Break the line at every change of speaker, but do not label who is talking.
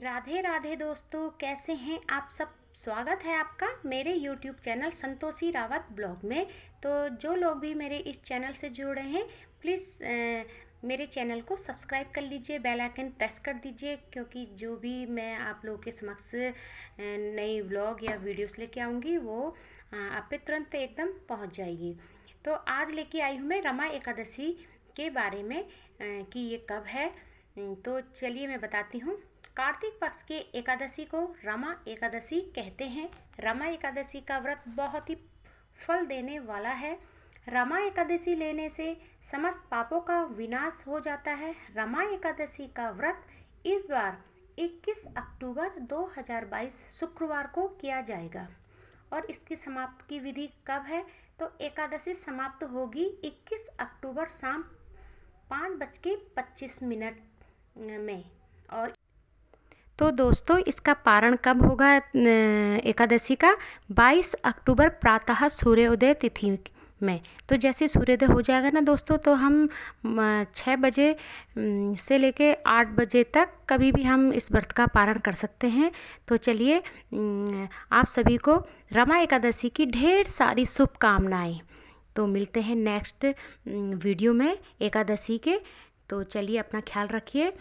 राधे राधे दोस्तों कैसे हैं आप सब स्वागत है आपका मेरे YouTube channel Santoshi Rawat blog में तो जो लोग भी मेरे इस चैनल से जुड़े हैं प्लीज़ मेरे चैनल को सब्सक्राइब कर लीजिए बेल आइकन प्रेस कर दीजिए क्योंकि जो भी मैं आप लोगों के समक्ष नई ब्लॉग या वीडियोस लेके आऊँगी वो आप पे तुरंत एकदम पहुँच जाएगी तो आज लेके आई हूँ मैं रमा एकादशी के बारे में कि ये कब है हम्म, तो चलिए मैं बताती हूँ कार्तिक पक्ष के एकादशी को रमा एकादशी कहते हैं रमा एकादशी का व्रत बहुत ही फल देने वाला है रमा एकादशी लेने से समस्त पापों का विनाश हो जाता है रमा एकादशी का व्रत इस बार 21 अक्टूबर 2022 शुक्रवार को किया जाएगा और इसकी समाप्त की विधि कब है तो एकादशी समाप्त होगी 21 अक्टूबर शाम पाँच बज के पच्चीस मिनट में और तो दोस्तों इसका पारण कब होगा एकादशी का 22 अक्टूबर प्रातः सूर्योदय तिथि में तो जैसे सूर्योदय हो जाएगा ना दोस्तों तो हम छः बजे से लेके आठ बजे तक कभी भी हम इस व्रत का पारण कर सकते हैं तो चलिए आप सभी को रमा एकादशी की ढेर सारी शुभकामनाएँ तो मिलते हैं नेक्स्ट वीडियो में एकादशी के तो चलिए अपना ख्याल रखिए